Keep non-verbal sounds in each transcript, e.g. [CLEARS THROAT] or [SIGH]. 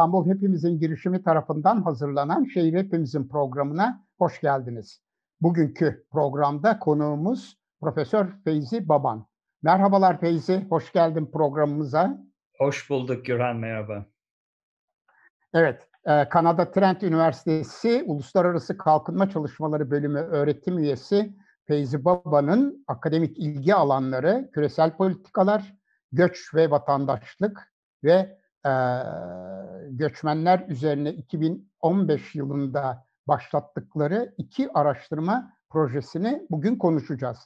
İstanbul Hepimizin girişimi tarafından hazırlanan Şehir Hepimizin programına hoş geldiniz. Bugünkü programda konuğumuz Profesör Feyzi Baban. Merhabalar Feyzi, hoş geldin programımıza. Hoş bulduk Gürhan, merhaba. Evet, e, Kanada Trent Üniversitesi Uluslararası Kalkınma Çalışmaları Bölümü öğretim üyesi Feyzi Baba'nın akademik ilgi alanları küresel politikalar, göç ve vatandaşlık ve e, göçmenler üzerine 2015 yılında başlattıkları iki araştırma projesini bugün konuşacağız.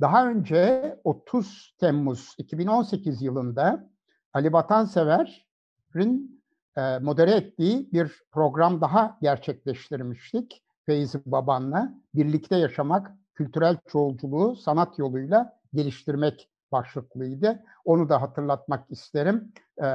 Daha önce 30 Temmuz 2018 yılında Ali Vatansever'in e, modere ettiği bir program daha gerçekleştirmiştik. Feyzi Baban'la birlikte yaşamak, kültürel çoğulculuğu sanat yoluyla geliştirmek başlıklıydı. Onu da hatırlatmak isterim e,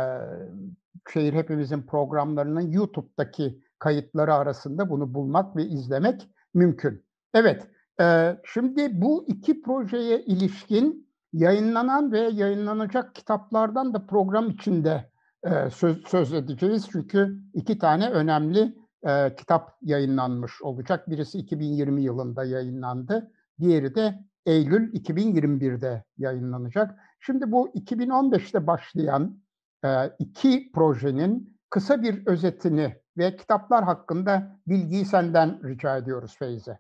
şehir hepimizin programlarının YouTube'daki kayıtları arasında bunu bulmak ve izlemek mümkün. Evet, e, şimdi bu iki projeye ilişkin yayınlanan ve yayınlanacak kitaplardan da program içinde e, söz, söz edeceğiz. Çünkü iki tane önemli e, kitap yayınlanmış olacak. Birisi 2020 yılında yayınlandı, diğeri de Eylül 2021'de yayınlanacak. Şimdi bu 2015'te başlayan iki projenin kısa bir özetini ve kitaplar hakkında bilgiyi senden rica ediyoruz Feyze.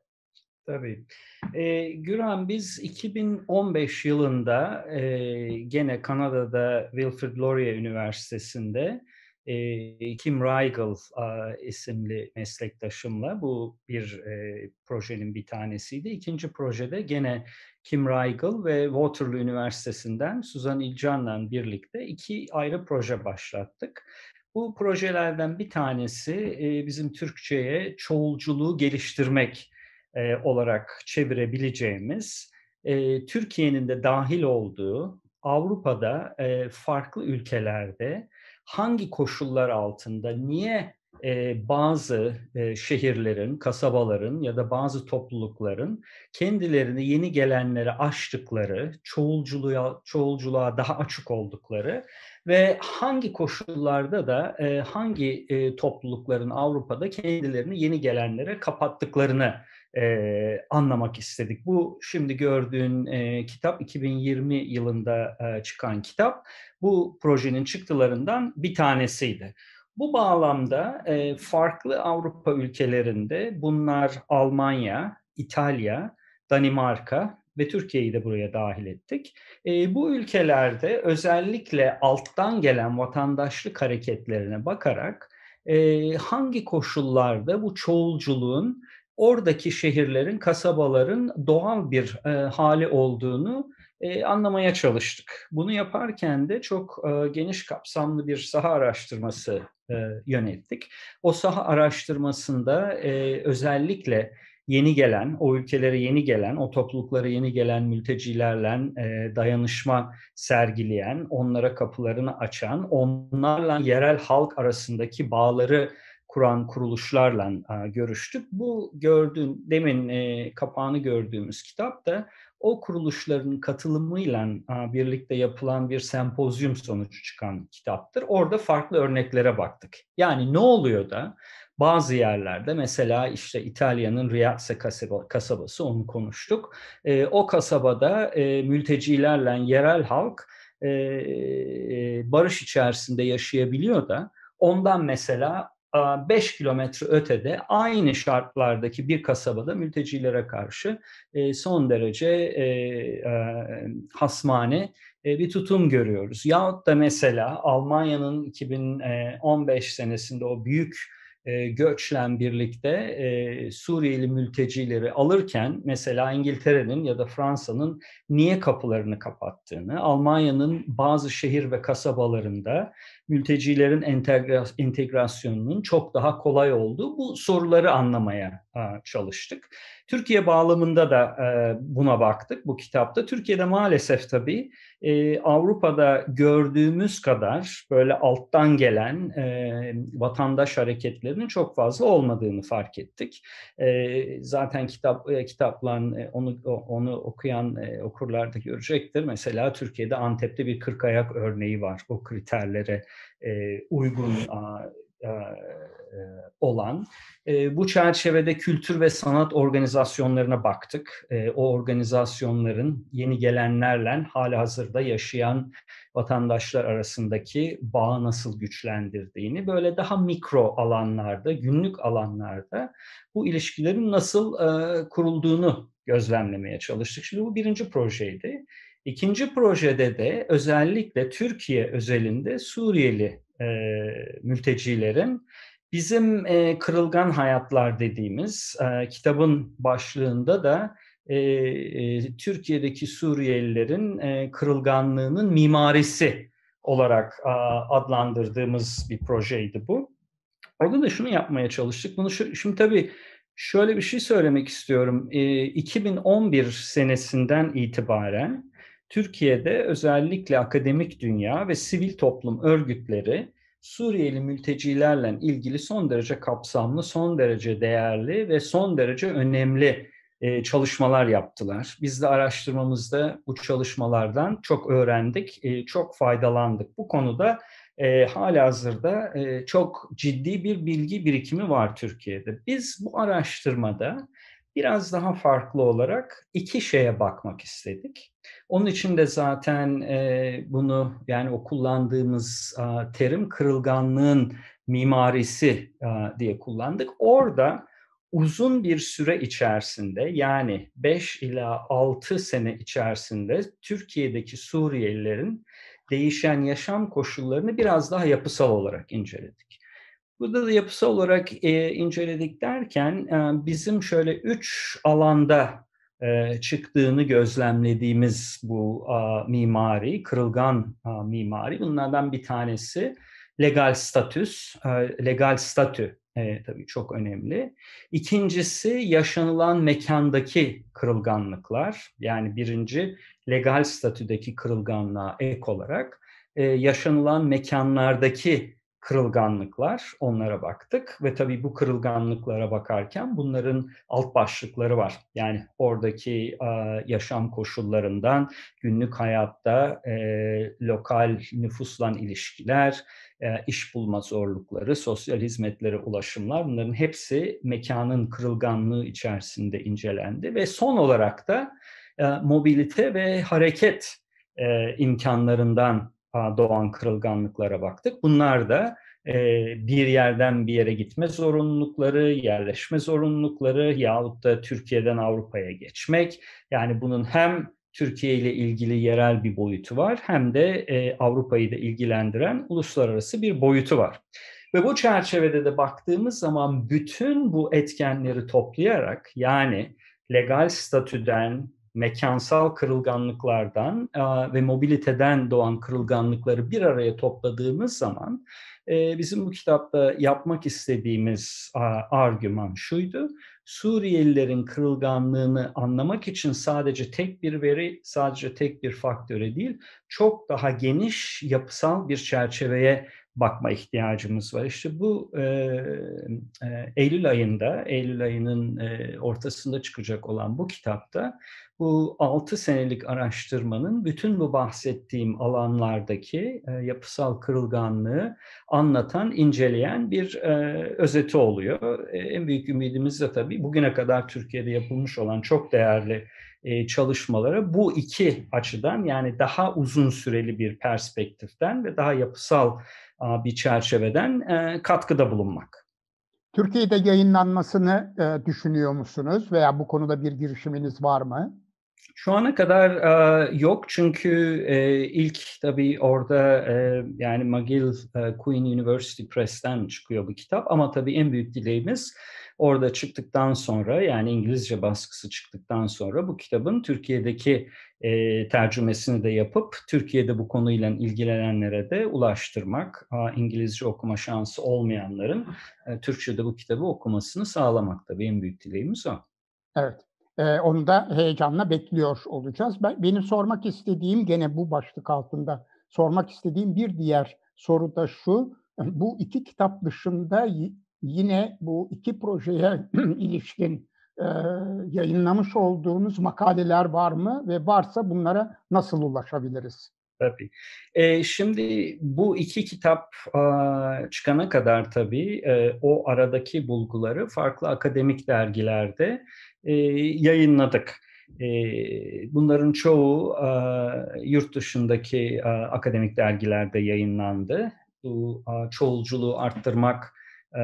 Tabii. E, Gürhan biz 2015 yılında e, gene Kanada'da Wilfrid Laurier Üniversitesi'nde e, Kim Reigel a, isimli meslektaşımla bu bir e, projenin bir tanesiydi. İkinci projede gene kim Riegel ve Waterloo Üniversitesi'nden Suzan İlcan'la birlikte iki ayrı proje başlattık. Bu projelerden bir tanesi e, bizim Türkçe'ye çoğulculuğu geliştirmek e, olarak çevirebileceğimiz, e, Türkiye'nin de dahil olduğu Avrupa'da farklı ülkelerde hangi koşullar altında niye e, bazı e, şehirlerin, kasabaların ya da bazı toplulukların kendilerini yeni gelenlere açtıkları, çoğulculuğa, çoğulculuğa daha açık oldukları ve hangi koşullarda da e, hangi e, toplulukların Avrupa'da kendilerini yeni gelenlere kapattıklarını e, anlamak istedik. Bu şimdi gördüğün e, kitap 2020 yılında e, çıkan kitap. Bu projenin çıktılarından bir tanesiydi. Bu bağlamda e, farklı Avrupa ülkelerinde bunlar Almanya, İtalya, Danimarka ve Türkiye'yi de buraya dahil ettik. E, bu ülkelerde özellikle alttan gelen vatandaşlık hareketlerine bakarak e, hangi koşullarda bu çoğulculuğun oradaki şehirlerin, kasabaların doğal bir e, hali olduğunu e, anlamaya çalıştık. Bunu yaparken de çok e, geniş kapsamlı bir saha araştırması e, yönettik. O saha araştırmasında e, özellikle yeni gelen, o ülkelere yeni gelen, o topluluklara yeni gelen mültecilerle e, dayanışma sergileyen, onlara kapılarını açan, onlarla yerel halk arasındaki bağları kuran kuruluşlarla e, görüştük. Bu gördüğün, demin e, kapağını gördüğümüz kitap da o kuruluşların katılımıyla birlikte yapılan bir sempozyum sonucu çıkan kitaptır. Orada farklı örneklere baktık. Yani ne oluyor da bazı yerlerde mesela işte İtalya'nın Riace kasabası onu konuştuk. E, o kasabada e, mültecilerle yerel halk e, e, barış içerisinde yaşayabiliyor da ondan mesela 5 e, kilometre ötede aynı şartlardaki bir kasabada mültecilere karşı e, son derece e, hasmane bir tutum görüyoruz. Yahut da mesela Almanya'nın 2015 senesinde o büyük göçlen birlikte Suriyeli mültecileri alırken mesela İngiltere'nin ya da Fransa'nın niye kapılarını kapattığını, Almanya'nın bazı şehir ve kasabalarında mültecilerin entegrasyonunun çok daha kolay olduğu bu soruları anlamaya e, çalıştık. Türkiye bağlamında da e, buna baktık bu kitapta. Türkiye'de maalesef tabii e, Avrupa'da gördüğümüz kadar böyle alttan gelen vatandaş hareketlerinin çok fazla olmadığını fark ettik. Zaten kitap kitaplan onu onu okuyan okurlar da görecektir. Mesela Türkiye'de Antep'te bir kırk ayak örneği var o kriterlere e, uygun a, a, e, e, olan. E, bu çerçevede kültür ve sanat organizasyonlarına baktık. E, o organizasyonların yeni gelenlerle hala hazırda yaşayan vatandaşlar arasındaki bağı nasıl güçlendirdiğini, böyle daha mikro alanlarda, günlük alanlarda bu ilişkilerin nasıl e, kurulduğunu gözlemlemeye çalıştık. Şimdi bu birinci projeydi. İkinci projede de özellikle Türkiye özelinde Suriyeli e, mültecilerin bizim e, kırılgan hayatlar dediğimiz e, kitabın başlığında da e, e, Türkiye'deki Suriyelilerin e, kırılganlığının mimarisi olarak e, adlandırdığımız bir projeydi bu. Orada da şunu yapmaya çalıştık. Bunu şu, şimdi tabii şöyle bir şey söylemek istiyorum. E, 2011 senesinden itibaren Türkiye'de özellikle akademik dünya ve sivil toplum örgütleri Suriyeli mültecilerle ilgili son derece kapsamlı, son derece değerli ve son derece önemli e, çalışmalar yaptılar. Biz de araştırmamızda bu çalışmalardan çok öğrendik, e, çok faydalandık. Bu konuda e, hala hazırda çok ciddi bir bilgi birikimi var Türkiye'de. Biz bu araştırmada biraz daha farklı olarak iki şeye bakmak istedik. Onun için de zaten e, bunu yani o kullandığımız terim kırılganlığın mimarisi diye kullandık. Orada uzun bir süre içerisinde yani 5 ila 6 sene içerisinde Türkiye'deki Suriyelilerin değişen yaşam koşullarını biraz daha yapısal olarak inceledik. Burada da yapısal olarak e, inceledik derken e, bizim şöyle üç alanda e, çıktığını gözlemlediğimiz bu a, mimari, kırılgan a, mimari bunlardan bir tanesi legal statüs, e, legal statü e, tabii çok önemli. İkincisi yaşanılan mekandaki kırılganlıklar. Yani birinci legal statüdeki kırılganlığa ek olarak e, yaşanılan mekanlardaki kırılganlıklar onlara baktık ve tabii bu kırılganlıklara bakarken bunların alt başlıkları var. Yani oradaki yaşam koşullarından günlük hayatta e, lokal nüfusla ilişkiler, e, iş bulma zorlukları, sosyal hizmetlere ulaşımlar bunların hepsi mekanın kırılganlığı içerisinde incelendi ve son olarak da e, mobilite ve hareket e, imkanlarından doğan kırılganlıklara baktık. Bunlar da e, bir yerden bir yere gitme zorunlulukları, yerleşme zorunlulukları yahut da Türkiye'den Avrupa'ya geçmek. Yani bunun hem Türkiye ile ilgili yerel bir boyutu var hem de e, Avrupa'yı da ilgilendiren uluslararası bir boyutu var. Ve bu çerçevede de baktığımız zaman bütün bu etkenleri toplayarak yani legal statüden mekansal kırılganlıklardan ve mobiliteden doğan kırılganlıkları bir araya topladığımız zaman bizim bu kitapta yapmak istediğimiz argüman şuydu. Suriyelilerin kırılganlığını anlamak için sadece tek bir veri, sadece tek bir faktöre değil, çok daha geniş yapısal bir çerçeveye bakma ihtiyacımız var. İşte bu e, e, Eylül ayında, Eylül ayının e, ortasında çıkacak olan bu kitapta bu 6 senelik araştırmanın bütün bu bahsettiğim alanlardaki e, yapısal kırılganlığı anlatan, inceleyen bir e, özeti oluyor. E, en büyük ümidimiz de tabii bugüne kadar Türkiye'de yapılmış olan çok değerli çalışmalara bu iki açıdan yani daha uzun süreli bir perspektiften ve daha yapısal bir çerçeveden katkıda bulunmak. Türkiye'de yayınlanmasını düşünüyor musunuz veya bu konuda bir girişiminiz var mı? Şu ana kadar e, yok çünkü e, ilk tabii orada e, yani McGill e, Queen University Press'ten çıkıyor bu kitap ama tabii en büyük dileğimiz orada çıktıktan sonra yani İngilizce baskısı çıktıktan sonra bu kitabın Türkiye'deki e, tercümesini de yapıp Türkiye'de bu konuyla ilgilenenlere de ulaştırmak, e, İngilizce okuma şansı olmayanların e, Türkçe'de bu kitabı okumasını sağlamak tabii en büyük dileğimiz o. Evet. Ee, onu da heyecanla bekliyor olacağız. Ben, benim sormak istediğim gene bu başlık altında sormak istediğim bir diğer soru da şu. [LAUGHS] Bu iki kitap dışında yine bu iki projeye [CLEARS THROAT] ilişkin e, yayınlamış olduğunuz makaleler var mı ve varsa bunlara nasıl ulaşabiliriz? Tabii. E, şimdi bu iki kitap e, çıkana kadar tabii e, o aradaki bulguları farklı akademik dergilerde e, yayınladık. E, bunların çoğu e, yurt dışındaki e, akademik dergilerde yayınlandı. Bu e, çoğulculuğu arttırmak e,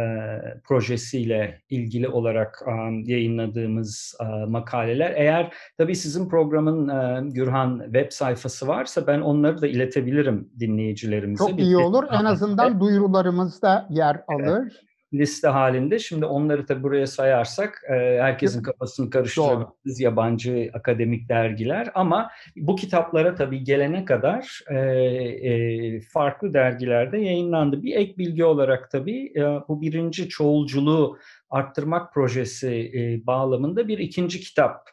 projesiyle ilgili olarak e, yayınladığımız e, makaleler. Eğer tabii sizin programın e, Gürhan web sayfası varsa ben onları da iletebilirim dinleyicilerimize. Çok iyi olur. En azından [LAUGHS] duyurularımız da yer alır. Evet liste halinde. Şimdi onları tabii buraya sayarsak e, herkesin kafasını karıştırabiliriz yabancı akademik dergiler ama bu kitaplara tabii gelene kadar e, e, farklı dergilerde yayınlandı. Bir ek bilgi olarak tabii bu birinci çoğulculuğu arttırmak projesi bağlamında bir ikinci kitap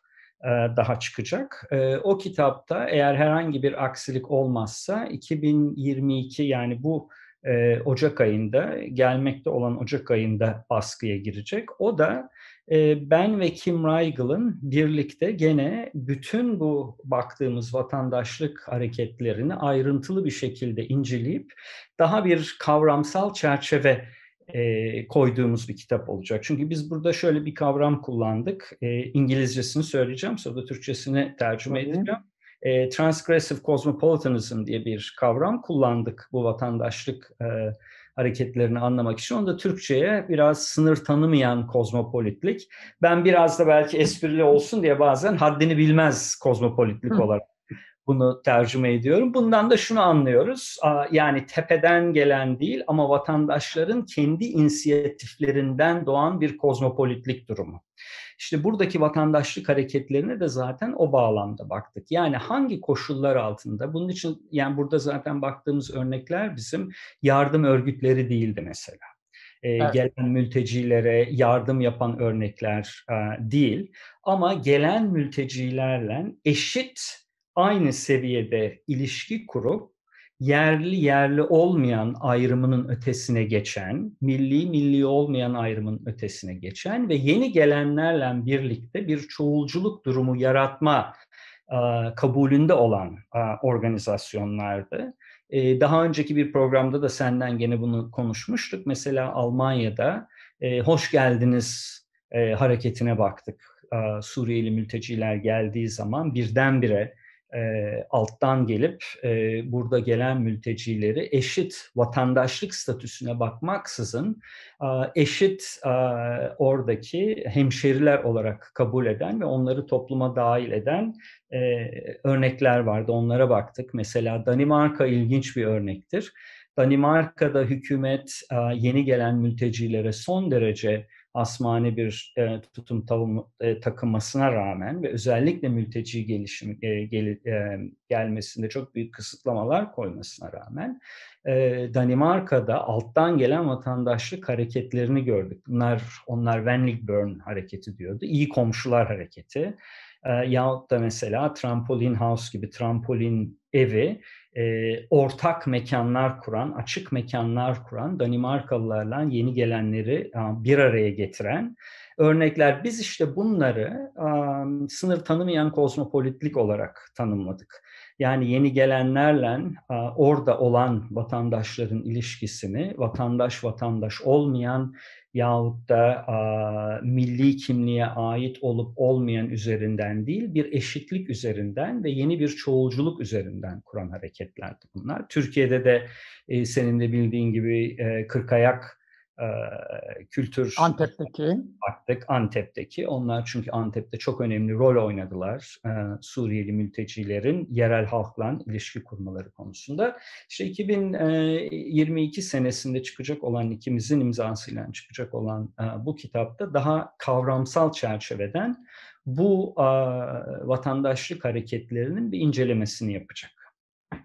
daha çıkacak. O kitapta eğer herhangi bir aksilik olmazsa 2022 yani bu e, Ocak ayında gelmekte olan Ocak ayında baskıya girecek. O da e, ben ve Kim Reigel'ın birlikte gene bütün bu baktığımız vatandaşlık hareketlerini ayrıntılı bir şekilde inceleyip daha bir kavramsal çerçeve e, koyduğumuz bir kitap olacak. Çünkü biz burada şöyle bir kavram kullandık. E, İngilizcesini söyleyeceğim sonra da Türkçesini tercüme Tabii. edeceğim e, transgressive cosmopolitanism diye bir kavram kullandık bu vatandaşlık e, hareketlerini anlamak için. Onu da Türkçe'ye biraz sınır tanımayan kozmopolitlik. Ben biraz da belki esprili olsun diye bazen haddini bilmez kozmopolitlik olarak bunu tercüme ediyorum. Bundan da şunu anlıyoruz. Yani tepeden gelen değil ama vatandaşların kendi inisiyatiflerinden doğan bir kozmopolitlik durumu. İşte buradaki vatandaşlık hareketlerine de zaten o bağlamda baktık. Yani hangi koşullar altında? Bunun için yani burada zaten baktığımız örnekler bizim yardım örgütleri değildi mesela. Ee, evet. Gelen mültecilere yardım yapan örnekler e, değil. Ama gelen mültecilerle eşit aynı seviyede ilişki kurup yerli yerli olmayan ayrımının ötesine geçen, milli milli olmayan ayrımın ötesine geçen ve yeni gelenlerle birlikte bir çoğulculuk durumu yaratma kabulünde olan organizasyonlardı. Daha önceki bir programda da senden gene bunu konuşmuştuk. Mesela Almanya'da hoş geldiniz hareketine baktık. Suriyeli mülteciler geldiği zaman birdenbire alttan gelip burada gelen mültecileri eşit vatandaşlık statüsüne bakmaksızın eşit oradaki hemşeriler olarak kabul eden ve onları topluma dahil eden örnekler vardı. Onlara baktık. Mesela Danimarka ilginç bir örnektir. Danimarka'da hükümet yeni gelen mültecilere son derece asmane bir e, tutum tavım, e, takınmasına rağmen ve özellikle mülteci gelişim e, gel, e, gelmesinde çok büyük kısıtlamalar koymasına rağmen e, Danimarka'da alttan gelen vatandaşlık hareketlerini gördük. Bunlar onlar Wenligburn hareketi diyordu. İyi komşular hareketi. E, yahut da mesela trampolin house gibi trampolin evi e, ortak mekanlar kuran, açık mekanlar kuran, Danimarkalılarla yeni gelenleri a, bir araya getiren örnekler. Biz işte bunları a, sınır tanımayan kozmopolitlik olarak tanımladık. Yani yeni gelenlerle a, orada olan vatandaşların ilişkisini, vatandaş vatandaş olmayan yahut da a, milli kimliğe ait olup olmayan üzerinden değil, bir eşitlik üzerinden ve yeni bir çoğulculuk üzerinden kuran hareketlerdi bunlar. Türkiye'de de e, senin de bildiğin gibi e, Kırkayak kültür Antep'teki artık Antep'teki onlar çünkü Antep'te çok önemli rol oynadılar Suriyeli mültecilerin yerel halkla ilişki kurmaları konusunda işte 2022 senesinde çıkacak olan ikimizin imzasıyla çıkacak olan bu kitapta daha kavramsal çerçeveden bu vatandaşlık hareketlerinin bir incelemesini yapacak.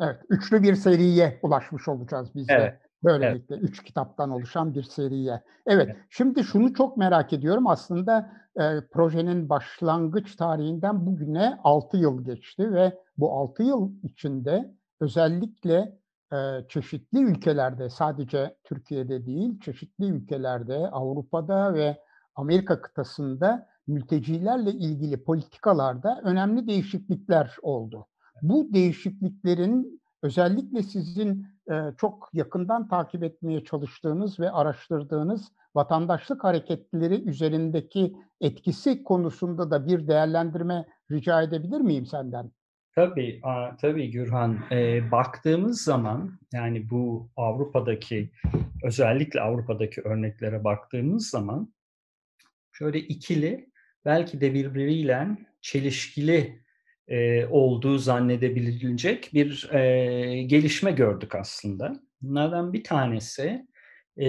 Evet, üçlü bir seriye ulaşmış olacağız biz de. Evet. Böylelikle evet. üç kitaptan oluşan bir seriye. Evet, şimdi şunu çok merak ediyorum. Aslında e, projenin başlangıç tarihinden bugüne altı yıl geçti ve bu altı yıl içinde özellikle e, çeşitli ülkelerde, sadece Türkiye'de değil, çeşitli ülkelerde, Avrupa'da ve Amerika kıtasında mültecilerle ilgili politikalarda önemli değişiklikler oldu. Bu değişikliklerin özellikle sizin e, çok yakından takip etmeye çalıştığınız ve araştırdığınız vatandaşlık hareketleri üzerindeki etkisi konusunda da bir değerlendirme rica edebilir miyim senden? Tabii, tabii Gürhan. E, baktığımız zaman yani bu Avrupa'daki özellikle Avrupa'daki örneklere baktığımız zaman şöyle ikili belki de birbiriyle çelişkili e, olduğu zannedebilecek bir e, gelişme gördük aslında. Bunlardan bir tanesi e,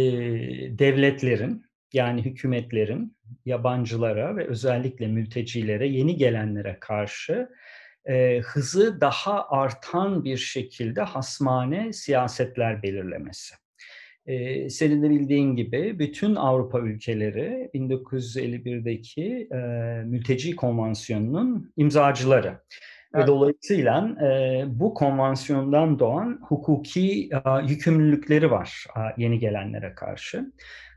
devletlerin yani hükümetlerin yabancılara ve özellikle mültecilere yeni gelenlere karşı e, hızı daha artan bir şekilde hasmane siyasetler belirlemesi senin de bildiğin gibi bütün Avrupa ülkeleri 1951'deki e, mülteci konvansiyonunun imzacıları. Evet. Ve dolayısıyla e, bu konvansiyondan doğan hukuki e, yükümlülükleri var e, yeni gelenlere karşı.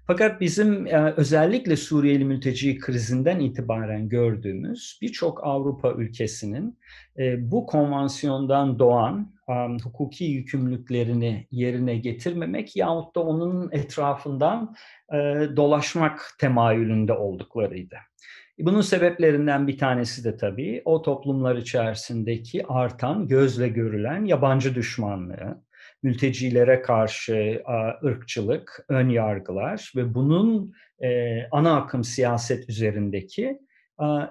Fakat bizim e, özellikle Suriyeli mülteci krizinden itibaren gördüğümüz birçok Avrupa ülkesinin e, bu konvansiyondan doğan e, hukuki yükümlülüklerini yerine getirmemek yahut da onun etrafından dolaşmak temayülünde olduklarıydı. Bunun sebeplerinden bir tanesi de tabii o toplumlar içerisindeki artan, gözle görülen yabancı düşmanlığı, mültecilere karşı ırkçılık, ön yargılar ve bunun e, ana akım siyaset üzerindeki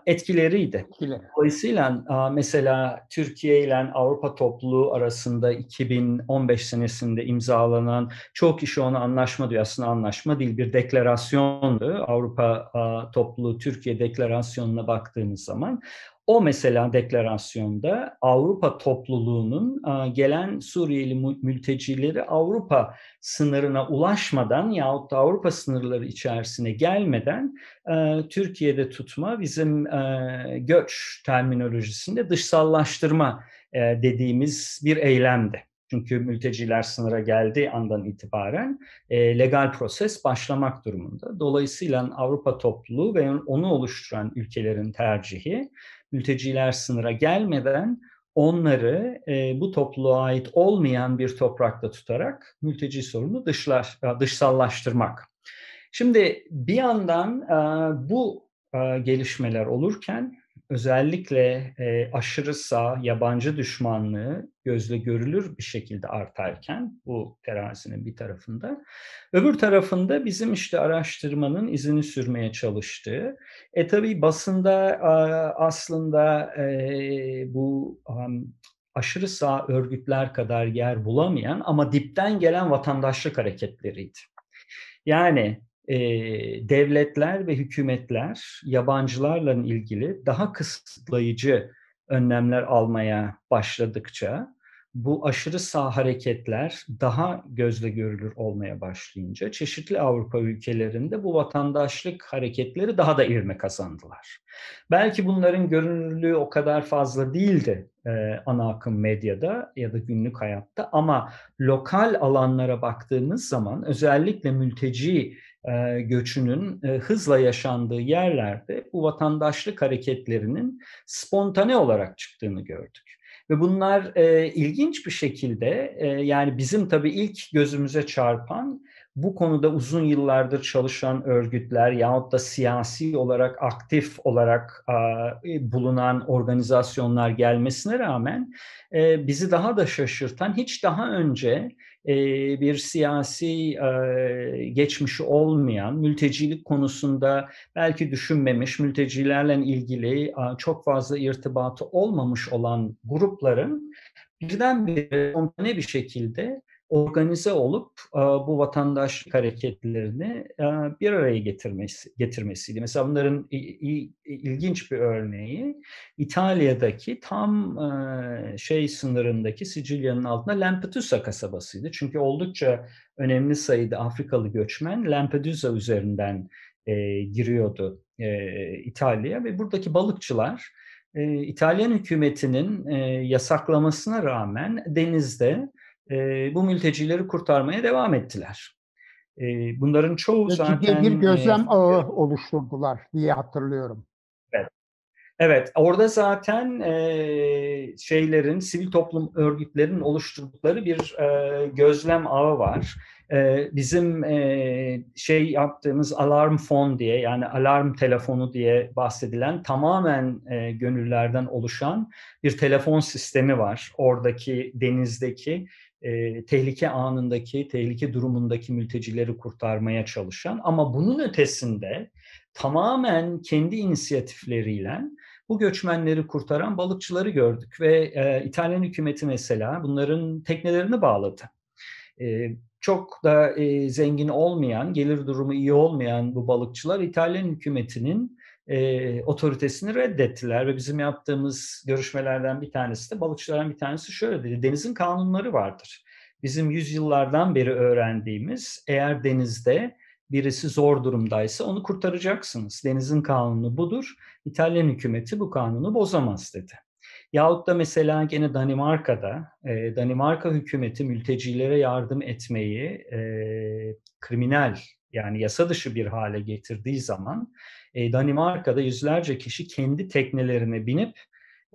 etkileriydi. Etkileri. Dolayısıyla mesela Türkiye ile Avrupa topluluğu arasında 2015 senesinde imzalanan çok kişi onu anlaşma diyor. Aslında anlaşma değil bir deklarasyondu. Avrupa topluluğu Türkiye deklarasyonuna baktığımız zaman o mesela deklarasyonda Avrupa topluluğunun gelen Suriyeli mültecileri Avrupa sınırına ulaşmadan yahut da Avrupa sınırları içerisine gelmeden e, Türkiye'de tutma bizim e, göç terminolojisinde dışsallaştırma e, dediğimiz bir eylemdi. Çünkü mülteciler sınıra geldiği andan itibaren e, legal proses başlamak durumunda. Dolayısıyla Avrupa topluluğu ve onu oluşturan ülkelerin tercihi mülteciler sınıra gelmeden onları e, bu topluluğa ait olmayan bir toprakta tutarak mülteci sorunu dışlar, e, dışsallaştırmak. Şimdi bir yandan e, bu e, gelişmeler olurken özellikle e, aşırı sağ yabancı düşmanlığı gözle görülür bir şekilde artarken bu terazinin bir tarafında. Öbür tarafında bizim işte araştırmanın izini sürmeye çalıştığı. E tabi basında a, aslında e, bu a, aşırı sağ örgütler kadar yer bulamayan ama dipten gelen vatandaşlık hareketleriydi. Yani e, devletler ve hükümetler yabancılarla ilgili daha kısıtlayıcı önlemler almaya başladıkça bu aşırı sağ hareketler daha gözle görülür olmaya başlayınca çeşitli Avrupa ülkelerinde bu vatandaşlık hareketleri daha da ivme kazandılar. Belki bunların görünürlüğü o kadar fazla değildi e, ana akım medyada ya da günlük hayatta ama lokal alanlara baktığımız zaman özellikle mülteci e, göçünün e, hızla yaşandığı yerlerde bu vatandaşlık hareketlerinin spontane olarak çıktığını gördük. Ve bunlar e, ilginç bir şekilde yani bizim tabii ilk gözümüze çarpan bu konuda uzun yıllardır çalışan örgütler yahut da siyasi olarak aktif olarak bulunan organizasyonlar gelmesine rağmen bizi daha da şaşırtan hiç daha önce bir siyasi geçmişi olmayan, mültecilik konusunda belki düşünmemiş, mültecilerle ilgili çok fazla irtibatı olmamış olan grupların birdenbire ne bir şekilde organize olup e, bu vatandaşlık hareketlerini e, bir araya getirmesi, getirmesiydi. Mesela bunların ilginç bir örneği İtalya'daki tam e, şey sınırındaki Sicilya'nın altında Lampedusa kasabasıydı. Çünkü oldukça önemli sayıda Afrikalı göçmen Lampedusa üzerinden giriyordu İtalya'ya ve buradaki balıkçılar İtalyan hükümetinin yasaklamasına rağmen denizde e, bu mültecileri kurtarmaya devam ettiler. E, bunların çoğu Ve zaten... bir gözlem e, ağı oluşturdular diye hatırlıyorum. Evet, evet orada zaten e, şeylerin, sivil toplum örgütlerinin oluşturdukları bir e, gözlem ağı var. bizim şey yaptığımız alarm fon diye yani alarm telefonu diye bahsedilen tamamen gönüllerden oluşan bir telefon sistemi var. Oradaki denizdeki e, tehlike anındaki, tehlike durumundaki mültecileri kurtarmaya çalışan ama bunun ötesinde tamamen kendi inisiyatifleriyle bu göçmenleri kurtaran balıkçıları gördük ve e, İtalyan hükümeti mesela bunların teknelerini bağladı. E, çok da e, zengin olmayan, gelir durumu iyi olmayan bu balıkçılar İtalyan hükümetinin e, otoritesini reddettiler ve bizim yaptığımız görüşmelerden bir tanesi de balıkçılardan bir tanesi şöyle dedi. Denizin kanunları vardır. Bizim yüzyıllardan beri öğrendiğimiz eğer denizde birisi zor durumdaysa onu kurtaracaksınız. Denizin kanunu budur. İtalyan hükümeti bu kanunu bozamaz dedi. Yahut da mesela gene Danimarka'da e, Danimarka hükümeti mültecilere yardım etmeyi e, kriminal yani yasa dışı bir hale getirdiği zaman e, Danimarka'da yüzlerce kişi kendi teknelerine binip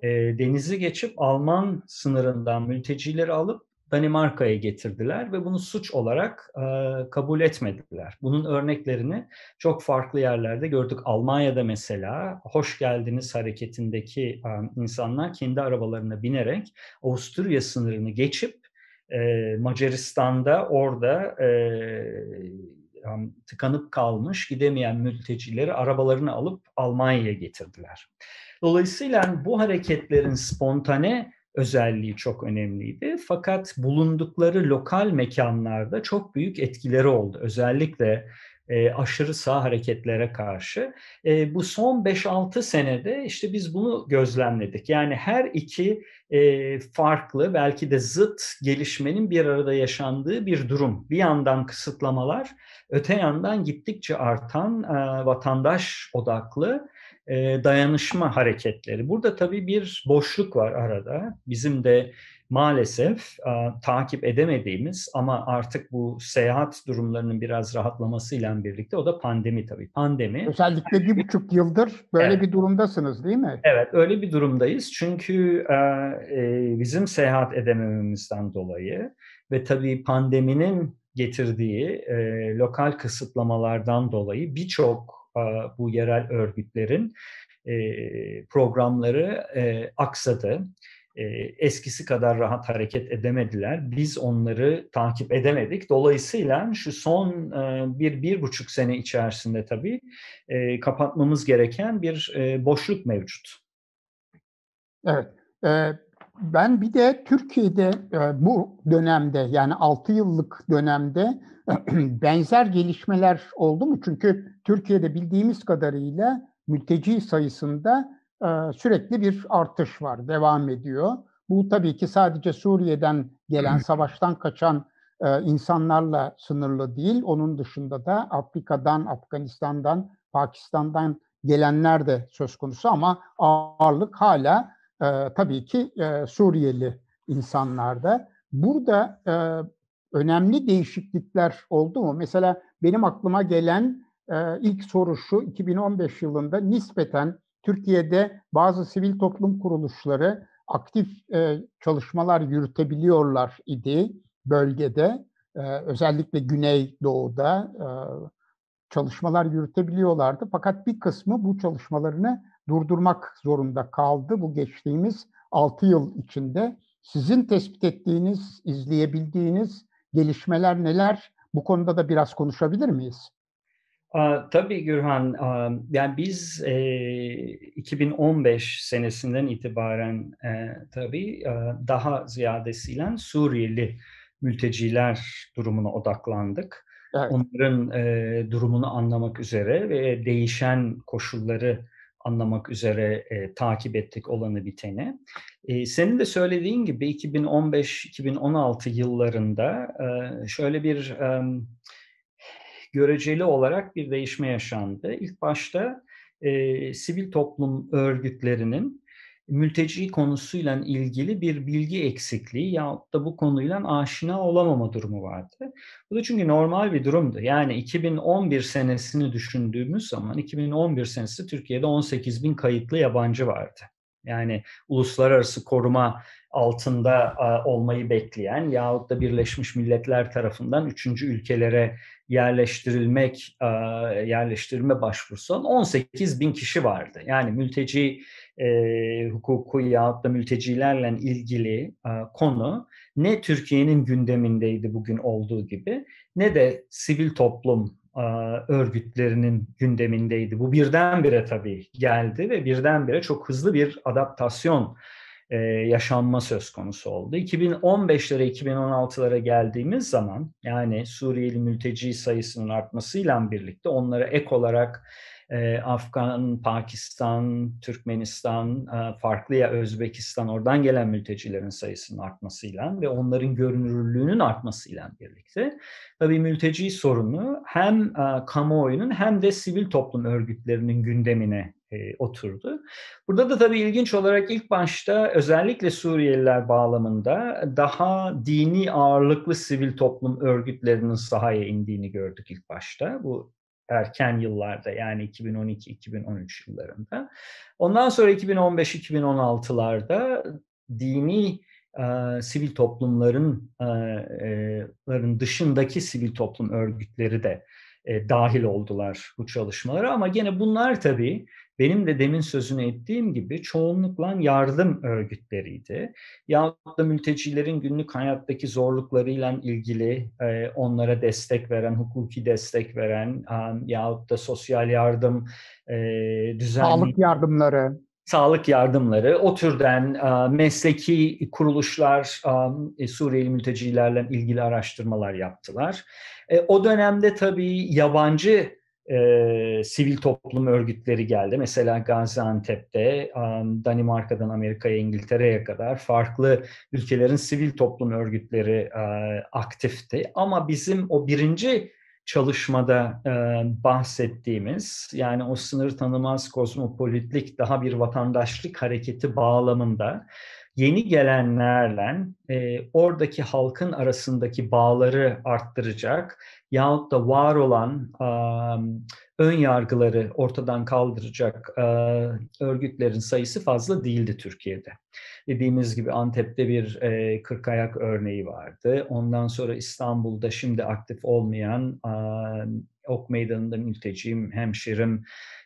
e, denizi geçip Alman sınırından mültecileri alıp Danimarka'ya getirdiler ve bunu suç olarak e, kabul etmediler. Bunun örneklerini çok farklı yerlerde gördük. Almanya'da mesela Hoş Geldiniz hareketindeki e, insanlar kendi arabalarına binerek Avusturya sınırını geçip e, Macaristan'da orada e, tıkanıp kalmış gidemeyen mültecileri arabalarını alıp Almanya'ya getirdiler. Dolayısıyla bu hareketlerin spontane özelliği çok önemliydi. Fakat bulundukları lokal mekanlarda çok büyük etkileri oldu. Özellikle e, aşırı sağ hareketlere karşı. E, bu son 5-6 senede işte biz bunu gözlemledik. Yani her iki e, farklı belki de zıt gelişmenin bir arada yaşandığı bir durum. Bir yandan kısıtlamalar, öte yandan gittikçe artan e, vatandaş odaklı e, dayanışma hareketleri. Burada tabii bir boşluk var arada. Bizim de maalesef e, takip edemediğimiz ama artık bu seyahat durumlarının biraz rahatlamasıyla birlikte o da pandemi tabii. Pandemi. Özellikle bir buçuk yıldır böyle evet. bir durumdasınız değil mi? Evet öyle bir durumdayız çünkü e, e, bizim seyahat edemememizden dolayı ve tabii pandeminin getirdiği e, lokal kısıtlamalardan dolayı birçok e, bu yerel örgütlerin e, programları e, aksadı. E, eskisi kadar rahat hareket edemediler. Biz onları takip edemedik. Dolayısıyla şu son e, bir, bir buçuk sene içerisinde tabii e, kapatmamız gereken bir boşluk mevcut. Evet. Ben bir de Türkiye'de bu dönemde yani 6 yıllık dönemde [CLEARS THROAT] benzer gelişmeler oldu mu? Çünkü Türkiye'de bildiğimiz kadarıyla mülteci sayısında sürekli bir artış var, devam ediyor. Bu tabii ki sadece Suriye'den gelen, savaştan kaçan insanlarla sınırlı değil. Onun dışında da Afrika'dan, Afganistan'dan, Pakistan'dan gelenler de söz konusu ama ağırlık hala tabii ki Suriyeli insanlarda. Burada önemli değişiklikler oldu mu? Mesela benim aklıma gelen ilk soru şu, 2015 yılında nispeten Türkiye'de bazı sivil toplum kuruluşları aktif e, çalışmalar yürütebiliyorlar idi bölgede. E, özellikle Güneydoğu'da e, çalışmalar yürütebiliyorlardı. Fakat bir kısmı bu çalışmalarını durdurmak zorunda kaldı bu geçtiğimiz 6 yıl içinde. Sizin tespit ettiğiniz, izleyebildiğiniz gelişmeler neler? Bu konuda da biraz konuşabilir miyiz? tabii Gürhan, yani biz 2015 e, senesinden itibaren e, tabii e, daha ziyadesiyle Suriyeli mülteciler durumuna odaklandık. Evet. Onların durumunu anlamak üzere ve değişen koşulları anlamak üzere takip ettik olanı biteni. senin de söylediğin gibi 2015-2016 yıllarında şöyle bir göreceli olarak bir değişme yaşandı. İlk başta e, sivil toplum örgütlerinin mülteci konusuyla ilgili bir bilgi eksikliği ya da bu konuyla aşina olamama durumu vardı. Bu da çünkü normal bir durumdu. Yani 2011 senesini düşündüğümüz zaman 2011 senesi Türkiye'de 18 bin kayıtlı yabancı vardı. Yani uluslararası koruma altında olmayı bekleyen yahut da Birleşmiş Milletler tarafından üçüncü ülkelere yerleştirilmek, yerleştirme başvurusu 18 bin kişi vardı. Yani mülteci e, hukuku yahut da mültecilerle ilgili konu ne Türkiye'nin gündemindeydi bugün olduğu gibi ne de sivil toplum örgütlerinin gündemindeydi. Bu birdenbire tabii geldi ve birdenbire çok hızlı bir adaptasyon e, yaşanma söz konusu oldu. 2015'lere 2016'lara geldiğimiz zaman yani Suriyeli mülteci sayısının artmasıyla birlikte onlara ek olarak e, Afgan, Pakistan, Türkmenistan, e, farklı ya Özbekistan oradan gelen mültecilerin sayısının artmasıyla ve onların görünürlüğünün artmasıyla birlikte tabii mülteci sorunu hem e, kamuoyunun hem de sivil toplum örgütlerinin gündemine e, oturdu. Burada da tabii ilginç olarak ilk başta özellikle Suriyeliler bağlamında daha dini ağırlıklı sivil toplum örgütlerinin sahaya indiğini gördük ilk başta. Bu erken yıllarda yani 2012-2013 yıllarında. Ondan sonra 2015-2016'larda dini e, sivil toplumların e, e dışındaki sivil toplum örgütleri de e, dahil oldular bu çalışmalara ama gene bunlar tabii benim de demin sözünü ettiğim gibi çoğunlukla yardım örgütleriydi. Yahut da mültecilerin günlük hayattaki zorluklarıyla ilgili e, onlara destek veren, hukuki destek veren e, yahut da sosyal yardım e, düzenli... Sağlık yardımları sağlık yardımları, o türden mesleki kuruluşlar e, Suriyeli mültecilerle ilgili araştırmalar yaptılar. O dönemde tabii yabancı e, sivil toplum örgütleri geldi. Mesela Gaziantep'te Danimarka'dan Amerika'ya, İngiltere'ye kadar farklı ülkelerin sivil toplum örgütleri e, aktifti. Ama bizim o birinci çalışmada e, bahsettiğimiz yani o sınır tanımaz kozmopolitlik daha bir vatandaşlık hareketi bağlamında yeni gelenlerle e, oradaki halkın arasındaki bağları arttıracak yahut da var olan um, ön yargıları ortadan kaldıracak uh, örgütlerin sayısı fazla değildi Türkiye'de. Dediğimiz gibi Antep'te bir e, kırk ayak örneği vardı. Ondan sonra İstanbul'da şimdi aktif olmayan uh, Ok Meydanı'nda mülteciyim, hemşerim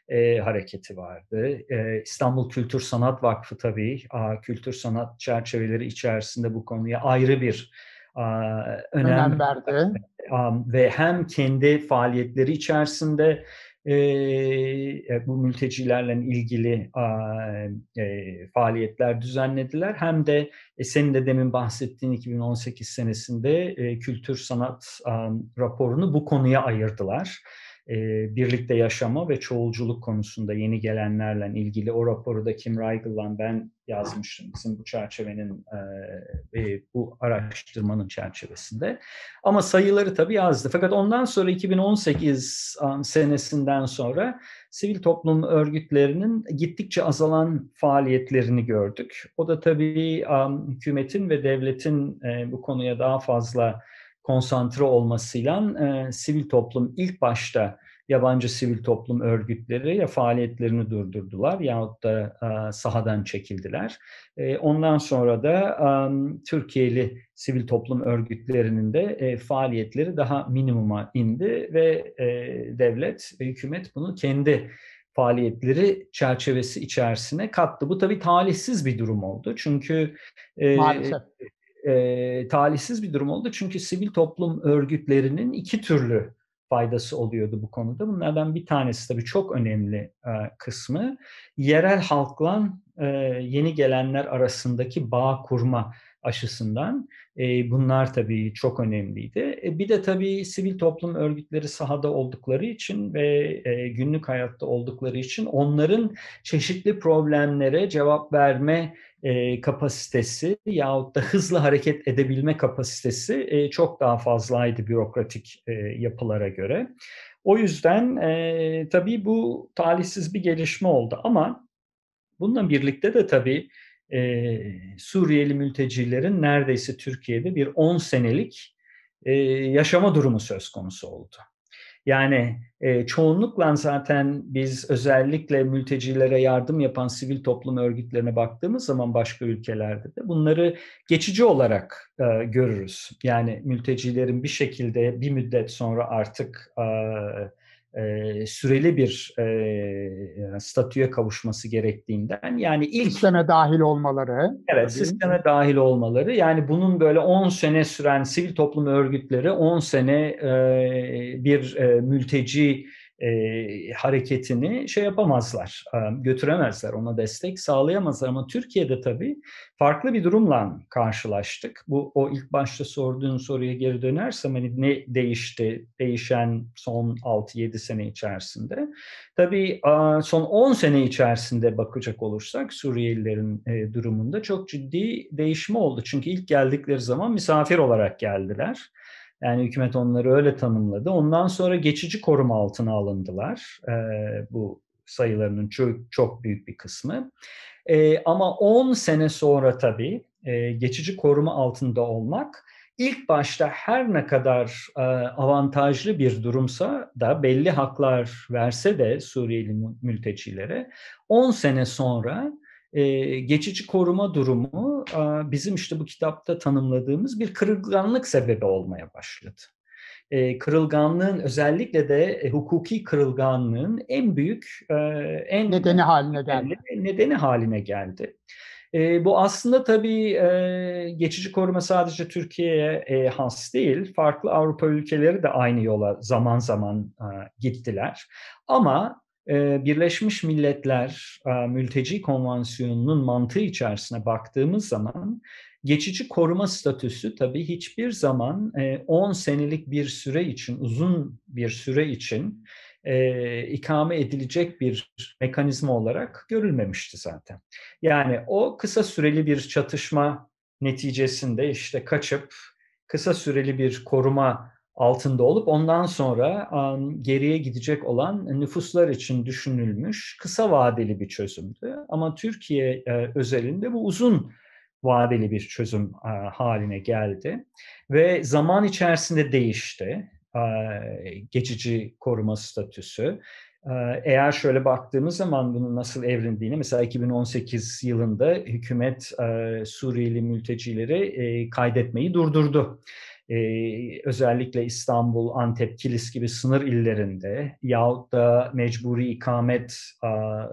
e, hareketi vardı. E, İstanbul Kültür Sanat Vakfı tabii a, kültür sanat çerçeveleri içerisinde bu konuya ayrı bir önem, önem verdi. E, ve hem kendi faaliyetleri içerisinde e, e, bu mültecilerle ilgili faaliyetler düzenlediler. Hem de e, senin de demin bahsettiğin 2018 senesinde kültür sanat raporunu bu konuya ayırdılar e, birlikte yaşama ve çoğulculuk konusunda yeni gelenlerle ilgili o raporu da Kim Reigel'la ben yazmıştım bizim bu çerçevenin e, e, bu araştırmanın çerçevesinde. Ama sayıları tabii azdı Fakat ondan sonra 2018 senesinden sonra sivil toplum örgütlerinin gittikçe azalan faaliyetlerini gördük. O da tabii hükümetin ve devletin e, bu konuya daha fazla konsantre olmasıyla e, sivil toplum ilk başta yabancı sivil toplum örgütleri ya faaliyetlerini durdurdular yahut da e, sahadan çekildiler. E, ondan sonra da e, Türkiye'li sivil toplum örgütlerinin de e, faaliyetleri daha minimuma indi ve e, devlet ve hükümet bunu kendi faaliyetleri çerçevesi içerisine kattı. Bu tabii talihsiz bir durum oldu. Çünkü e, Maalesef e, talihsiz bir durum oldu. Çünkü sivil toplum örgütlerinin iki türlü faydası oluyordu bu konuda. Bunlardan bir tanesi tabii çok önemli e, kısmı yerel halkla e, yeni gelenler arasındaki bağ kurma aşısından. E, bunlar tabii çok önemliydi. E, bir de tabii sivil toplum örgütleri sahada oldukları için ve e, günlük hayatta oldukları için onların çeşitli problemlere cevap verme e, kapasitesi yahut da hızlı hareket edebilme kapasitesi e, çok daha fazlaydı bürokratik e, yapılara göre. O yüzden e, tabii bu talihsiz bir gelişme oldu ama bununla birlikte de tabii e, Suriyeli mültecilerin neredeyse Türkiye'de bir 10 senelik e, yaşama durumu söz konusu oldu. Yani e, çoğunlukla zaten biz özellikle mültecilere yardım yapan sivil toplum örgütlerine baktığımız zaman başka ülkelerde de bunları geçici olarak e, görürüz. Yani mültecilerin bir şekilde bir müddet sonra artık e, e, süreli bir e, statüye kavuşması gerektiğinden yani ilk sene dahil olmaları evet tabii. sisteme dahil olmaları yani bunun böyle 10 sene süren sivil toplum örgütleri 10 sene e, bir e, mülteci e, hareketini şey yapamazlar, e, götüremezler, ona destek sağlayamazlar. Ama Türkiye'de tabii farklı bir durumla karşılaştık. Bu o ilk başta sorduğun soruya geri dönersem hani ne değişti, değişen son 6-7 sene içerisinde. Tabii e, son 10 sene içerisinde bakacak olursak Suriyelilerin e, durumunda çok ciddi değişme oldu. Çünkü ilk geldikleri zaman misafir olarak geldiler yani hükümet onları öyle tanımladı. Ondan sonra geçici koruma altına alındılar. E, bu sayılarının çok, çok büyük bir kısmı. E, ama 10 sene sonra tabii e, geçici koruma altında olmak ilk başta her ne kadar e, avantajlı bir durumsa da belli haklar verse de Suriyeli mültecilere 10 sene sonra geçici koruma durumu bizim işte bu kitapta tanımladığımız bir kırılganlık sebebi olmaya başladı. kırılganlığın özellikle de e, hukuki kırılganlığın en büyük en nedeni haline geldi. Nedeni haline geldi. E, bu aslında tabii e, geçici koruma sadece Türkiye'ye e, has değil. Farklı Avrupa ülkeleri de aynı yola zaman zaman e, gittiler. Ama ee, Birleşmiş Milletler e, Mülteci Konvansiyonu'nun mantığı içerisine baktığımız zaman geçici koruma statüsü tabii hiçbir zaman 10 e, senelik bir süre için, uzun bir süre için e, ikame edilecek bir mekanizma olarak görülmemişti zaten. Yani o kısa süreli bir çatışma neticesinde işte kaçıp kısa süreli bir koruma altında olup ondan sonra geriye gidecek olan nüfuslar için düşünülmüş kısa vadeli bir çözümdü. Ama Türkiye e, özelinde bu uzun vadeli bir çözüm haline geldi ve zaman içerisinde değişti geçici koruma statüsü. Eğer şöyle baktığımız zaman bunun nasıl evrildiğini mesela 2018 yılında hükümet Suriyeli mültecileri e, kaydetmeyi durdurdu e, özellikle İstanbul, Antep, Kilis gibi sınır illerinde yahut da mecburi ikamet e,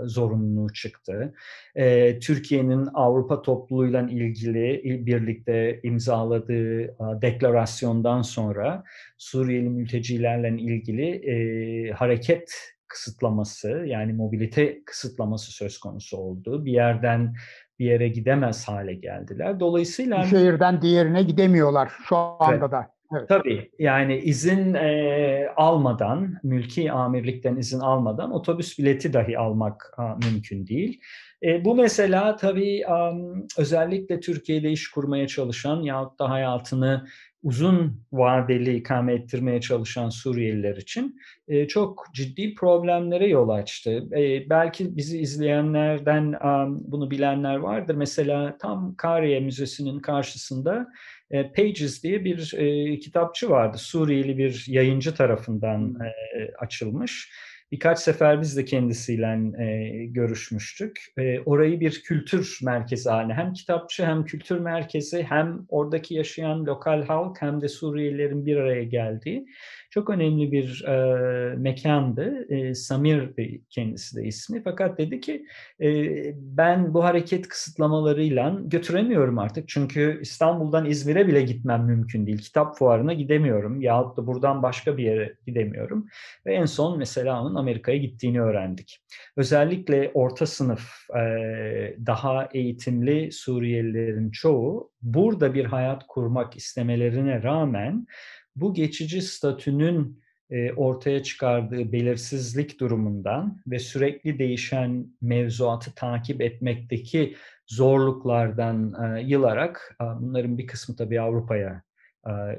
zorunluluğu çıktı. E, Türkiye'nin Avrupa topluluğuyla ilgili birlikte imzaladığı e, deklarasyondan sonra Suriyeli mültecilerle ilgili e, hareket kısıtlaması yani mobilite kısıtlaması söz konusu oldu. Bir yerden bir yere gidemez hale geldiler. Dolayısıyla bir hani şehirden diğerine gidemiyorlar şu anda evet. da. Evet. Tabii yani izin e, almadan, mülki amirlikten izin almadan otobüs bileti dahi almak a, mümkün değil. E, bu mesela tabii a, özellikle Türkiye'de iş kurmaya çalışan yahut da hayatını uzun vadeli ikame ettirmeye çalışan Suriyeliler için e, çok ciddi problemlere yol açtı. E, belki bizi izleyenlerden a, bunu bilenler vardır. Mesela tam Kariye Müzesi'nin karşısında e, Pages diye bir e, kitapçı vardı. Suriyeli bir yayıncı tarafından hmm. e, açılmış. Birkaç sefer biz de kendisiyle e, görüşmüştük. E, orayı bir kültür merkezi haline, hem kitapçı hem kültür merkezi hem oradaki yaşayan lokal halk hem de Suriyelilerin bir araya geldiği çok önemli bir e, mekandı. E, Samir kendisi de ismi. Fakat dedi ki e, ben bu hareket kısıtlamalarıyla götüremiyorum artık. Çünkü İstanbul'dan İzmir'e bile gitmem mümkün değil. Kitap fuarına gidemiyorum. Yahut da buradan başka bir yere gidemiyorum. Ve en son mesela onun Amerika'ya gittiğini öğrendik. Özellikle orta sınıf e, daha eğitimli Suriyelilerin çoğu burada bir hayat kurmak istemelerine rağmen bu geçici statünün e, ortaya çıkardığı belirsizlik durumundan ve sürekli değişen mevzuatı takip etmekteki zorluklardan e, yılarak bunların bir kısmı tabii Avrupa'ya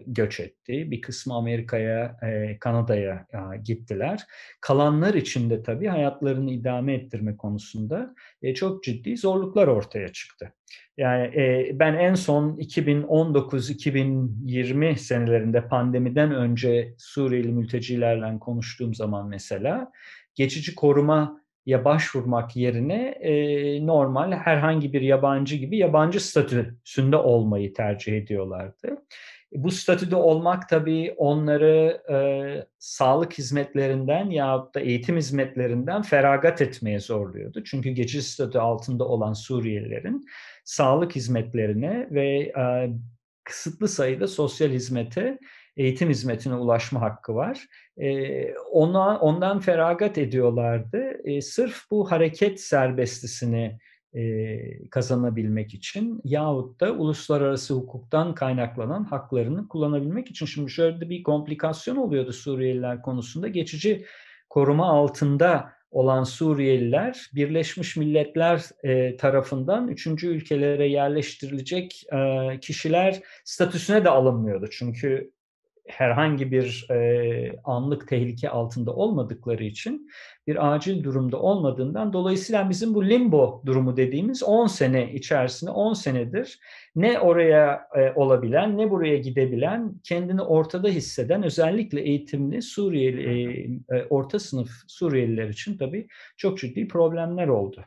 göç etti. Bir kısmı Amerika'ya, Kanada'ya gittiler. Kalanlar için de tabii hayatlarını idame ettirme konusunda çok ciddi zorluklar ortaya çıktı. Yani ben en son 2019-2020 senelerinde pandemiden önce Suriyeli mültecilerle konuştuğum zaman mesela geçici koruma ya başvurmak yerine e, normal herhangi bir yabancı gibi yabancı statüsünde olmayı tercih ediyorlardı. Bu statüde olmak tabii onları e, sağlık hizmetlerinden ya da eğitim hizmetlerinden feragat etmeye zorluyordu. Çünkü geçiş statü altında olan Suriyelilerin sağlık hizmetlerine ve e, kısıtlı sayıda sosyal hizmete eğitim hizmetine ulaşma hakkı var. E, ona Ondan feragat ediyorlardı. E, sırf bu hareket serbestisini e, kazanabilmek için yahut da uluslararası hukuktan kaynaklanan haklarını kullanabilmek için. Şimdi şöyle bir komplikasyon oluyordu Suriyeliler konusunda. Geçici koruma altında olan Suriyeliler Birleşmiş Milletler e, tarafından üçüncü ülkelere yerleştirilecek e, kişiler statüsüne de alınmıyordu. Çünkü herhangi bir e, anlık tehlike altında olmadıkları için bir acil durumda olmadığından dolayısıyla bizim bu limbo durumu dediğimiz 10 sene içerisinde 10 senedir ne oraya e, olabilen ne buraya gidebilen kendini ortada hisseden özellikle eğitimli Suriyeli e, e, orta sınıf Suriyeliler için tabii çok ciddi problemler oldu.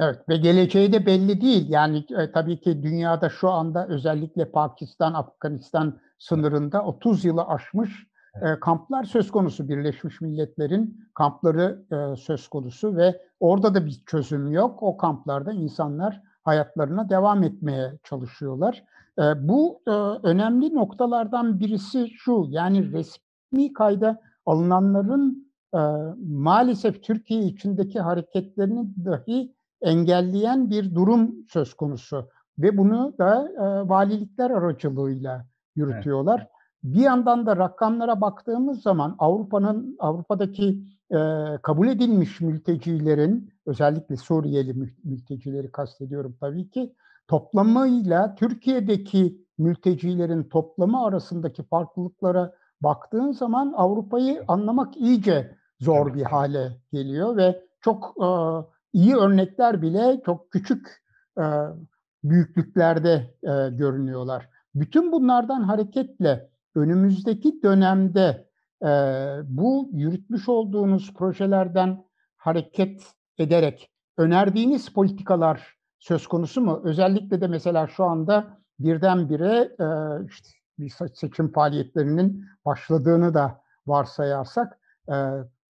Evet ve geleceği de belli değil. Yani e, tabii ki dünyada şu anda özellikle Pakistan, Afganistan sınırında 30 yılı aşmış e, kamplar söz konusu. Birleşmiş Milletler'in kampları e, söz konusu ve orada da bir çözüm yok. O kamplarda insanlar hayatlarına devam etmeye çalışıyorlar. E, bu e, önemli noktalardan birisi şu, yani resmi kayda alınanların e, maalesef Türkiye içindeki hareketlerini dahi engelleyen bir durum söz konusu. Ve bunu da e, valilikler aracılığıyla yürütüyorlar. Evet. Bir yandan da rakamlara baktığımız zaman Avrupa'nın Avrupa'daki e, kabul edilmiş mültecilerin özellikle Suriyeli mültecileri kastediyorum tabii ki toplamıyla Türkiye'deki mültecilerin toplamı arasındaki farklılıklara baktığın zaman Avrupa'yı anlamak iyice zor bir hale geliyor ve çok e, iyi örnekler bile çok küçük e, büyüklüklerde e, görünüyorlar. Bütün bunlardan hareketle önümüzdeki dönemde e, bu yürütmüş olduğunuz projelerden hareket ederek önerdiğiniz politikalar söz konusu mu? Özellikle de mesela şu anda birdenbire e, işte bir seçim faaliyetlerinin başladığını da varsayarsak e,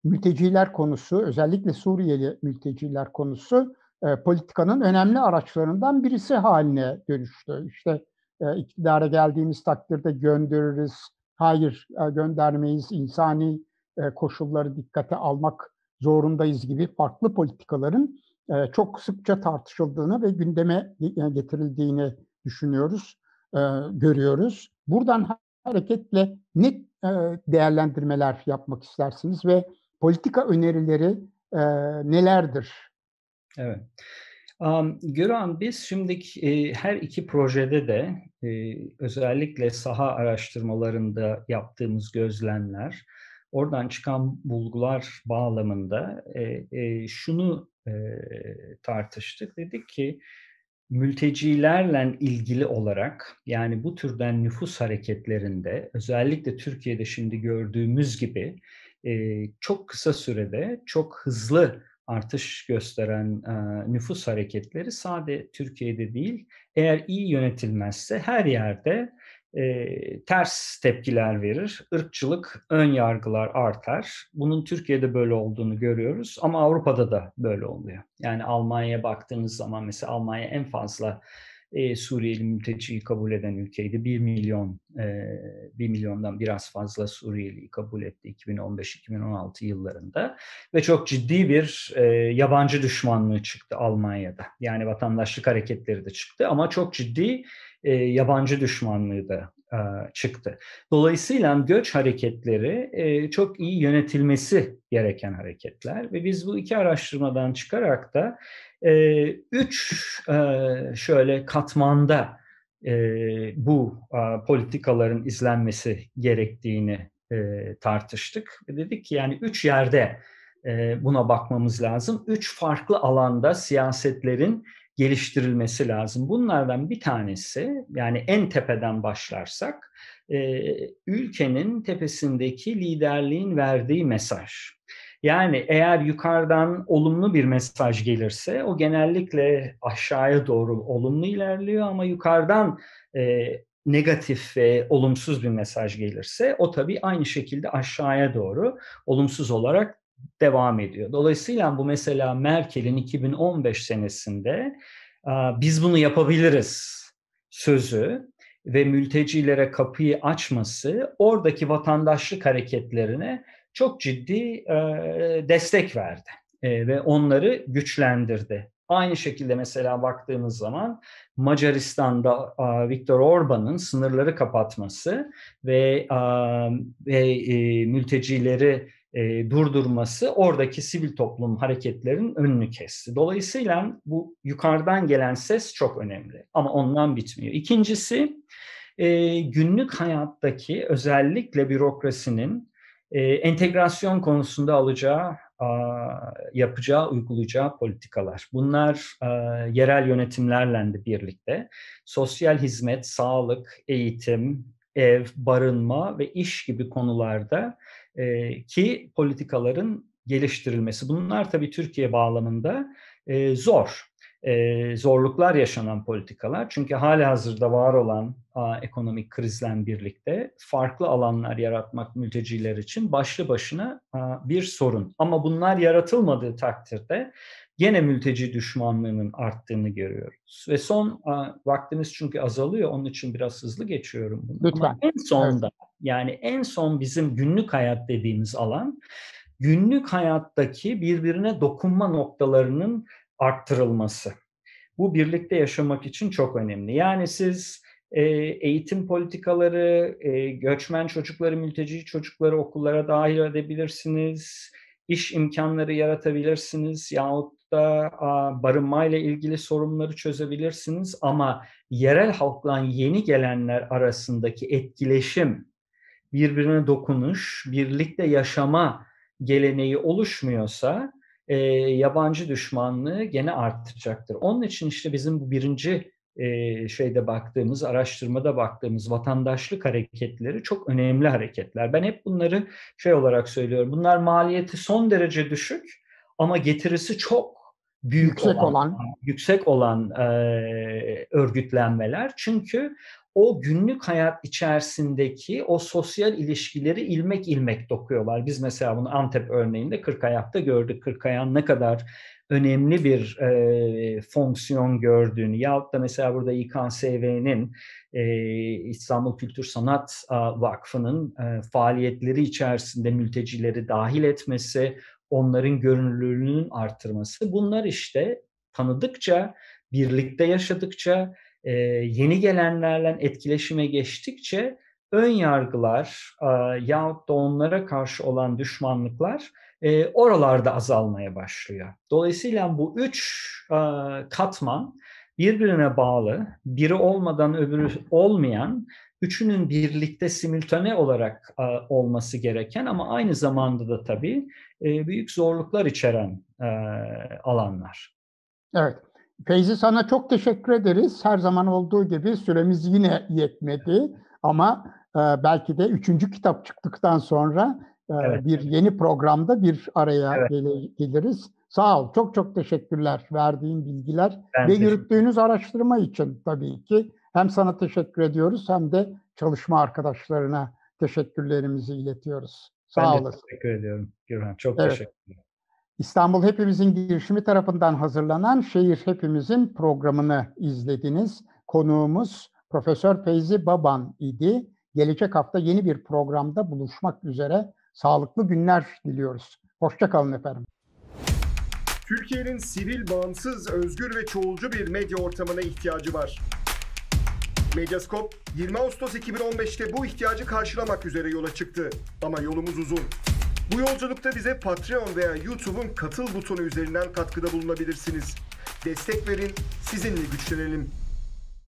mülteciler konusu özellikle Suriyeli mülteciler konusu e, politikanın önemli araçlarından birisi haline dönüştü. İşte e, iktidara geldiğimiz takdirde göndeririz. Hayır e, göndermeyiz. İnsani e, koşulları dikkate almak zorundayız gibi farklı politikaların e, çok sıkça tartışıldığını ve gündeme e, getirildiğini düşünüyoruz, e, görüyoruz. Buradan hareketle ne e, değerlendirmeler yapmak istersiniz ve politika önerileri e, nelerdir? Evet. Um, Göran biz şimdiki e, her iki projede de e, özellikle saha araştırmalarında yaptığımız gözlemler, oradan çıkan bulgular bağlamında e, e, şunu e, tartıştık. Dedik ki mültecilerle ilgili olarak yani bu türden nüfus hareketlerinde özellikle Türkiye'de şimdi gördüğümüz gibi e, çok kısa sürede çok hızlı artış gösteren e, nüfus hareketleri sade Türkiye'de değil, eğer iyi yönetilmezse her yerde e, ters tepkiler verir, ırkçılık, ön yargılar artar. Bunun Türkiye'de böyle olduğunu görüyoruz ama Avrupa'da da böyle oluyor. Yani Almanya'ya baktığınız zaman mesela Almanya en fazla e, Suriyeli mülteciyi kabul eden ülkeydi. 1 milyon, e, 1 milyondan biraz fazla Suriyeliyi kabul etti 2015-2016 yıllarında. Ve çok ciddi bir e, yabancı düşmanlığı çıktı Almanya'da. Yani vatandaşlık hareketleri de çıktı ama çok ciddi e, yabancı düşmanlığı da e, çıktı. Dolayısıyla göç hareketleri e, çok iyi yönetilmesi gereken hareketler ve biz bu iki araştırmadan çıkarak da e, üç e, şöyle katmanda e, bu e, politikaların izlenmesi gerektiğini e, tartıştık. Dedik ki yani üç yerde e, buna bakmamız lazım. Üç farklı alanda siyasetlerin geliştirilmesi lazım. Bunlardan bir tanesi yani en tepeden başlarsak e, ülkenin tepesindeki liderliğin verdiği mesaj. Yani eğer yukarıdan olumlu bir mesaj gelirse o genellikle aşağıya doğru olumlu ilerliyor ama yukarıdan e, negatif ve olumsuz bir mesaj gelirse o tabii aynı şekilde aşağıya doğru olumsuz olarak devam ediyor. Dolayısıyla bu mesela Merkel'in 2015 senesinde biz bunu yapabiliriz sözü ve mültecilere kapıyı açması oradaki vatandaşlık hareketlerine çok ciddi e, destek verdi e, ve onları güçlendirdi. Aynı şekilde mesela baktığımız zaman Macaristan'da e, Viktor Orban'ın sınırları kapatması ve, e, ve e, mültecileri e, durdurması oradaki sivil toplum hareketlerinin önünü kesti. Dolayısıyla bu yukarıdan gelen ses çok önemli ama ondan bitmiyor. İkincisi e, günlük hayattaki özellikle bürokrasinin e, entegrasyon konusunda alacağı, a, yapacağı, uygulayacağı politikalar. Bunlar a, yerel yönetimlerle de birlikte sosyal hizmet, sağlık, eğitim, ev, barınma ve iş gibi konularda e, ki politikaların geliştirilmesi. Bunlar tabii Türkiye bağlamında e, zor, e, zorluklar yaşanan politikalar. Çünkü hali hazırda var olan a, ekonomik krizle birlikte farklı alanlar yaratmak mülteciler için başlı başına a, bir sorun. Ama bunlar yaratılmadığı takdirde gene mülteci düşmanlığının arttığını görüyoruz. Ve son a, vaktimiz çünkü azalıyor onun için biraz hızlı geçiyorum bunu. Lütfen. Ama en sonda evet. Yani en son bizim günlük hayat dediğimiz alan günlük hayattaki birbirine dokunma noktalarının arttırılması. Bu birlikte yaşamak için çok önemli. Yani siz e, eğitim politikaları, e, göçmen çocukları, mülteci çocukları okullara dahil edebilirsiniz, iş imkanları yaratabilirsiniz yahut da barınmayla ilgili sorunları çözebilirsiniz ama yerel halkla yeni gelenler arasındaki etkileşim birbirine dokunuş, birlikte yaşama geleneği oluşmuyorsa e, yabancı düşmanlığı gene arttıracaktır. Onun için işte bizim bu birinci e, şeyde baktığımız, araştırmada baktığımız vatandaşlık hareketleri çok önemli hareketler. Ben hep bunları şey olarak söylüyorum. Bunlar maliyeti son derece düşük ama getirisi çok büyük yüksek olan, olan yüksek olan e, örgütlenmeler. Çünkü o günlük hayat içerisindeki o sosyal ilişkileri ilmek ilmek dokuyorlar. Biz mesela bunu Antep örneğinde Kırkayak'ta gördük. Kırkayak'ın ne kadar önemli bir e, fonksiyon gördüğünü yahut da mesela burada İKSV'nin e, İstanbul Kültür Sanat e, Vakfı'nın e, faaliyetleri içerisinde mültecileri dahil etmesi, onların görünürlüğünün artırması bunlar işte tanıdıkça, birlikte yaşadıkça ee, yeni gelenlerle etkileşime geçtikçe ön yargılar e, yahut da onlara karşı olan düşmanlıklar e, oralarda azalmaya başlıyor. Dolayısıyla bu üç e, katman birbirine bağlı, biri olmadan öbürü olmayan, üçünün birlikte simültane olarak e, olması gereken ama aynı zamanda da tabii büyük zorluklar içeren alanlar. Evet. Feyzi sana çok teşekkür ederiz. Her zaman olduğu gibi süremiz yine yetmedi ama e, belki de üçüncü kitap çıktıktan sonra e, evet. bir yeni programda bir araya evet. geliriz. Sağ ol. Çok çok teşekkürler verdiğin bilgiler ben ve yürüttüğünüz araştırma için tabii ki. Hem sana teşekkür ediyoruz hem de çalışma arkadaşlarına teşekkürlerimizi iletiyoruz. Sağ ben olasın. teşekkür ediyorum Gürhan. Çok evet. teşekkürler. İstanbul Hepimizin girişimi tarafından hazırlanan Şehir Hepimizin programını izlediniz. Konuğumuz Profesör Feyzi Baban idi. Gelecek hafta yeni bir programda buluşmak üzere sağlıklı günler diliyoruz. Hoşçakalın efendim. Türkiye'nin sivil, bağımsız, özgür ve çoğulcu bir medya ortamına ihtiyacı var. Medyascope 20 Ağustos 2015'te bu ihtiyacı karşılamak üzere yola çıktı ama yolumuz uzun. Bu yolculukta bize Patreon veya YouTube'un katıl butonu üzerinden katkıda bulunabilirsiniz. Destek verin, sizinle güçlenelim.